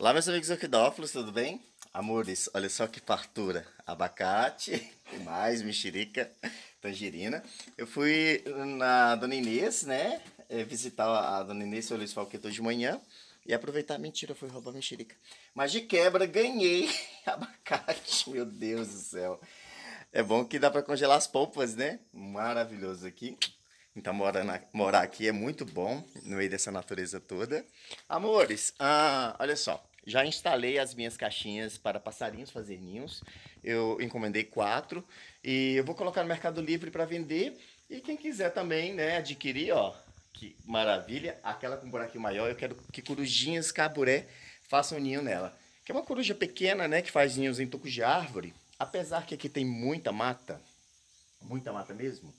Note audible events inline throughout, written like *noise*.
Olá, meus amigos orquidófilos, tudo bem? Amores, olha só que fartura. Abacate, *laughs* mais mexerica, tangerina. Eu fui na Dona Inês, né? É, visitar a Dona Inês e o Luiz Falqueto de manhã. E aproveitar, mentira, fui roubar mexerica. Mas de quebra, ganhei *laughs* abacate, meu Deus do céu. É bom que dá para congelar as polpas, né? Maravilhoso aqui. Então, mora na, morar aqui é muito bom, no meio dessa natureza toda. Amores, ah, olha só. Já instalei as minhas caixinhas para passarinhos fazer ninhos. Eu encomendei quatro e eu vou colocar no Mercado Livre para vender. E quem quiser também, né, adquirir, ó, que maravilha, aquela com buraco buraquinho maior, eu quero que corujinhas caburé façam ninho nela. Que é uma coruja pequena, né, que faz ninhos em tocos de árvore. Apesar que aqui tem muita mata, muita mata mesmo,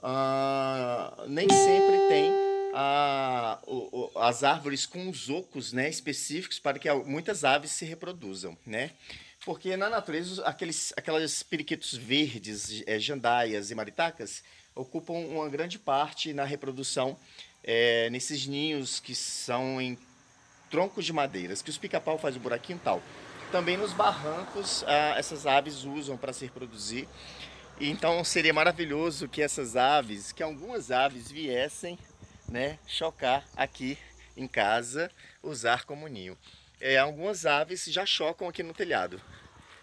uh, nem sempre tem a, o, o, as árvores com os ocos né, específicos para que muitas aves se reproduzam, né? Porque na natureza, aqueles, aquelas periquitos verdes, é, jandaias e maritacas, ocupam uma grande parte na reprodução é, nesses ninhos que são em troncos de madeiras, que os pica-pau faz o buraquinho e tal. Também nos barrancos, essas aves usam para se reproduzir. Então seria maravilhoso que essas aves, que algumas aves viessem né, chocar aqui em casa, usar como ninho. É, algumas aves já chocam aqui no telhado,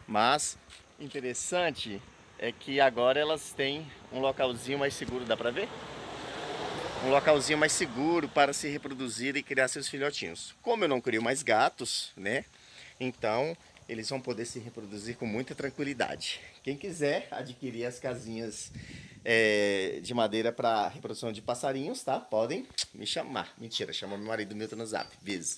mas interessante é que agora elas têm um localzinho mais seguro, dá para ver? Um localzinho mais seguro para se reproduzir e criar seus filhotinhos. Como eu não crio mais gatos, né? Então eles vão poder se reproduzir com muita tranquilidade. Quem quiser adquirir as casinhas é, de madeira para reprodução de passarinhos, tá? Podem me chamar. Mentira, chama meu marido Milton no zap. Beijo.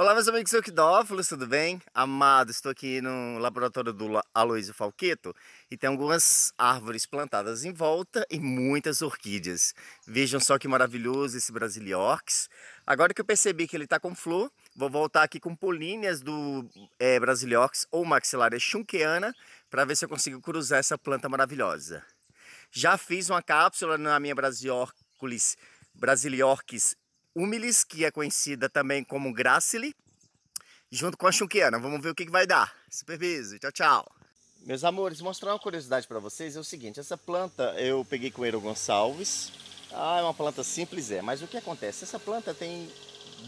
Olá, meus amigos orquidófilos, tudo bem? Amado, estou aqui no laboratório do Aloysio Falqueto e tem algumas árvores plantadas em volta e muitas orquídeas. Vejam só que maravilhoso esse Brasiliorx. Agora que eu percebi que ele está com flor, vou voltar aqui com políneas do é, eh, Brasiliorx ou Maxillaria chunqueana para ver se eu consigo cruzar essa planta maravilhosa. Já fiz uma cápsula na minha Brasiorculis, humilis, que é conhecida também como gracile, junto com a chunquiana. Vamos ver o que, vai dar. Superviso. Tchau, tchau. Meus amores, mostrar uma curiosidade para vocês é o seguinte, essa planta eu peguei com o Eero Gonçalves. Ah, é uma planta simples, é, mas o que acontece? Essa planta tem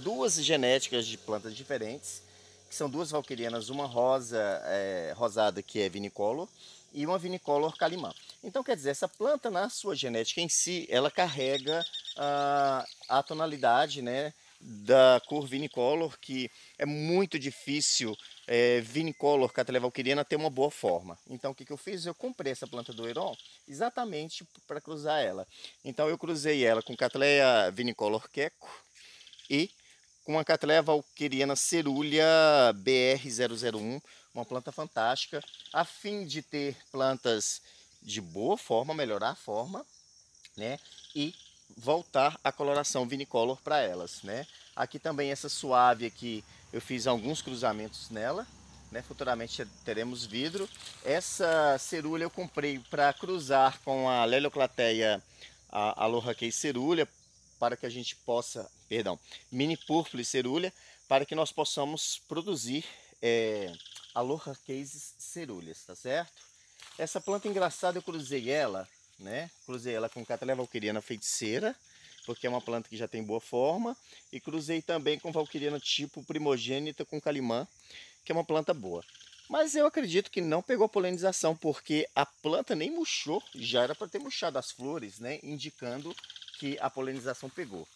duas genéticas de plantas diferentes, que são duas valquerianas, uma rosa é, rosada que é Vinicolo e uma vinicolor calimã. Então, quer dizer, essa planta na sua genética em si, ela carrega ah, a tonalidade né, da cor vinicolor, que é muito difícil é, vinicolor catalevalquiriana ter uma boa forma. Então o que, que eu fiz? Eu comprei essa planta do Heron exatamente para cruzar ela. Então eu cruzei ela com catleia vinicolor queco e com a catleia valquiriana cerúlea BR001, uma planta fantástica, a fim de ter plantas de boa forma, melhorar a forma, né? E voltar a coloração vinicolor para elas, né? Aqui também essa suave aqui, eu fiz alguns cruzamentos nela, né? Futuramente teremos vidro. Essa cerúlia eu comprei para cruzar com a Leloclateia a Alohaquei cerúlia, para que a gente possa, perdão, mini purple cerúlia, para que nós possamos produzir é, Aloha Cases cerúleas, tá certo? Essa planta engraçada eu cruzei ela né? Cruzei ela com Catalevalquiriana feiticeira, porque é uma planta que já tem boa forma. E cruzei também com Valquiriana tipo primogênita com Calimã, que é uma planta boa. Mas eu acredito que não pegou polinização, porque a planta nem murchou, já era para ter murchado as flores, né? Indicando que a polinização pegou.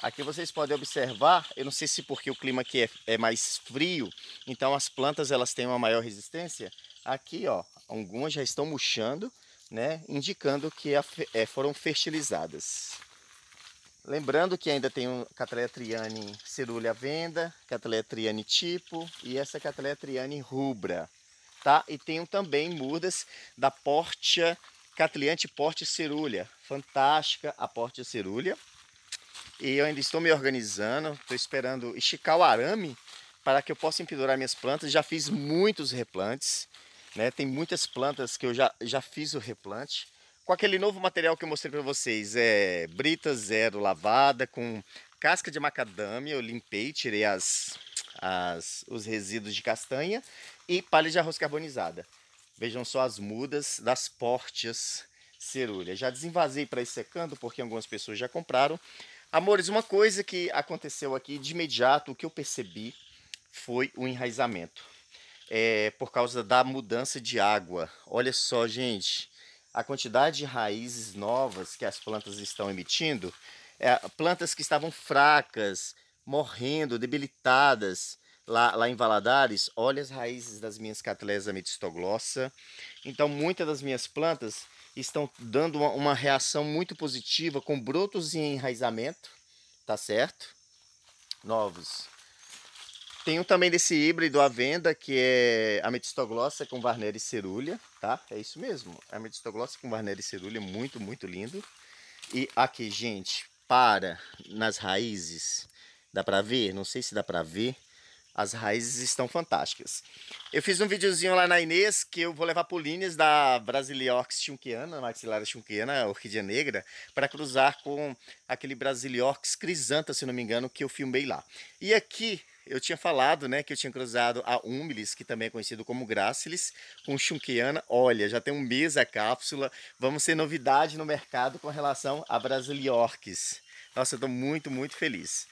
Aqui vocês podem observar, eu não sei se porque o clima aqui é, é, mais frio, então as plantas elas têm uma maior resistência. Aqui, ó, algumas já estão murchando né, indicando que é, foram fertilizadas. Lembrando que ainda tem um Cataleia triane cerule à venda, Cataleia triane tipo e essa Cataleia triane rubra, tá? E tenho também mudas da Portia Catliante Porte Cerulha, fantástica a Portia Cerulha. E eu ainda estou me organizando, estou esperando esticar o arame para que eu possa empedurar minhas plantas. Já fiz muitos replantes, né? Tem muitas plantas que eu já, já fiz o replante. Com aquele novo material que eu mostrei para vocês, é brita zero lavada, com casca de macadâmia, eu limpei, tirei as, as, os resíduos de castanha e palha de arroz carbonizada. Vejam só as mudas das pórtias cerúleas. Já desenvasei para ir secando, porque algumas pessoas já compraram. Amores, uma coisa que aconteceu aqui de imediato, o que eu percebi foi o enraizamento é, por causa da mudança de água. Olha só, gente, a quantidade de raízes novas que as plantas estão emitindo, é, plantas que estavam fracas, morrendo, debilitadas lá, lá em Valadares, olha as raízes das minhas Cattleyas ametistoglossa. Então, muitas das minhas plantas estão dando uma, uma, reação muito positiva com brotos e enraizamento, tá certo? Novos. Tenho também desse híbrido à venda, que é a metistoglossa com varnera e cerulha, tá? É isso mesmo, a metistoglossa com varnera e cerulha, muito, muito lindo. E aqui, gente, para nas raízes, dá pra ver? Não sei se dá pra ver, as raízes estão fantásticas. Eu fiz um videozinho lá na Inês que eu vou levar políneas da Brasiliox chunkiana, maxilara chunkiana, orquídea negra, para cruzar com aquele Brasiliox crisanta, se não me engano, que eu filmei lá. E aqui eu tinha falado, né, que eu tinha cruzado a Humilis, que também é conhecido como Gracilis, com Chunquiana. Olha, já tem um mês a cápsula. Vamos ser novidade no mercado com relação a Brasiliorques. Nossa, eu tô muito, muito feliz.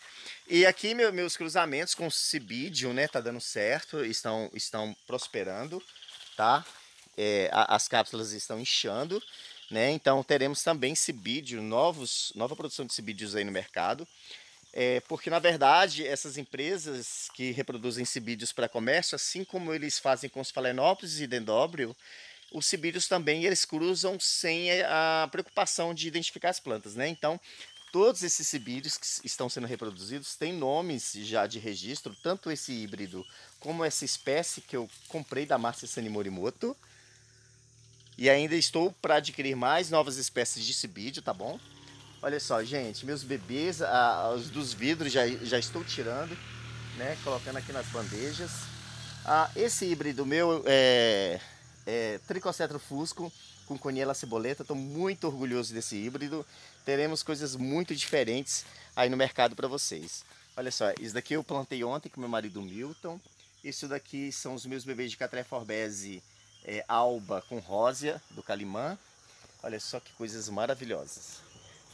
E aqui meu, meus cruzamentos com Cibidium, né, tá dando certo, estão, estão prosperando, tá? É, a, as cápsulas estão inchando, né? Então teremos também Cibidium, novos, nova produção de Cibidios aí no mercado. É, porque, na verdade, essas empresas que reproduzem cibídeos para comércio, assim como eles fazem com os falenópolis e dendóbrio, os cibídeos também eles cruzam sem a preocupação de identificar as plantas. Né? Então, todos esses cibídeos que estão sendo reproduzidos têm nomes já de registro, tanto esse híbrido como essa espécie que eu comprei da Márcia Sanimorimoto. E ainda estou para adquirir mais novas espécies de cibídeo, tá bom? Olha só, gente, meus bebês, a, os dos vidros já, já estou tirando, né? Colocando aqui nas bandejas. Ah, esse híbrido meu é, é Tricocetro Fusco com Coniela Ceboleta. Estou muito orgulhoso desse híbrido. Teremos coisas muito diferentes aí no mercado para vocês. Olha só, isso daqui eu plantei ontem com meu marido Milton. Isso daqui são os meus bebês de Catreforbese é, Alba com Rósia, do Calimã. Olha só que coisas maravilhosas.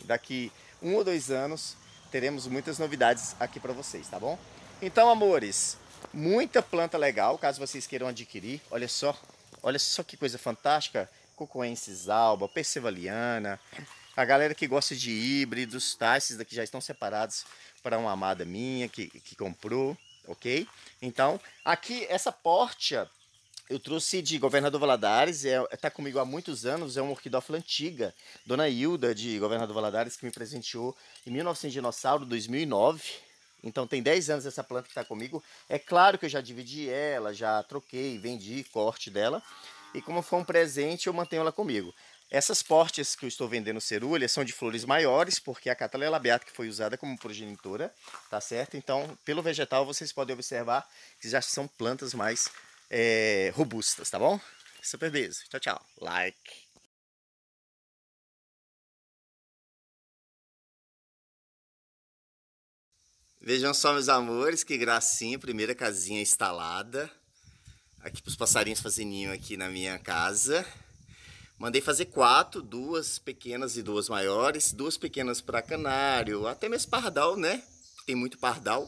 Daqui um ou dois anos teremos muitas novidades aqui para vocês, tá bom? Então, amores, muita planta legal, caso vocês queiram adquirir. Olha só, olha só que coisa fantástica. Cocoensis alba, percevaliana A galera que gosta de híbridos, tá? Esses daqui já estão separados para uma amada minha que, que comprou, ok? Então, aqui essa porta eu trouxe de Governador Valadares, está é, tá comigo há muitos anos, é uma orquidófila antiga, Dona Hilda, de Governador Valadares, que me presenteou em 1900 dinossauro, 2009. Então tem 10 anos essa planta que está comigo. É claro que eu já dividi ela, já troquei, vendi corte dela. E como foi um presente, eu mantenho ela comigo. Essas portes que eu estou vendendo cerúleas são de flores maiores, porque a Catalela beata que foi usada como progenitora, tá certo? Então, pelo vegetal, vocês podem observar que já são plantas mais é, robustas, tá bom? Super beijo. Tchau, tchau. Like. Vejam só, meus amores, que gracinha. Primeira casinha instalada. Aqui para os passarinhos fazerem ninho aqui na minha casa. Mandei fazer quatro, duas pequenas e duas maiores. Duas pequenas para canário, até mesmo pardal, né? Tem muito pardal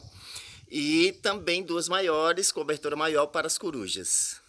e também duas maiores, cobertura maior para as corujas.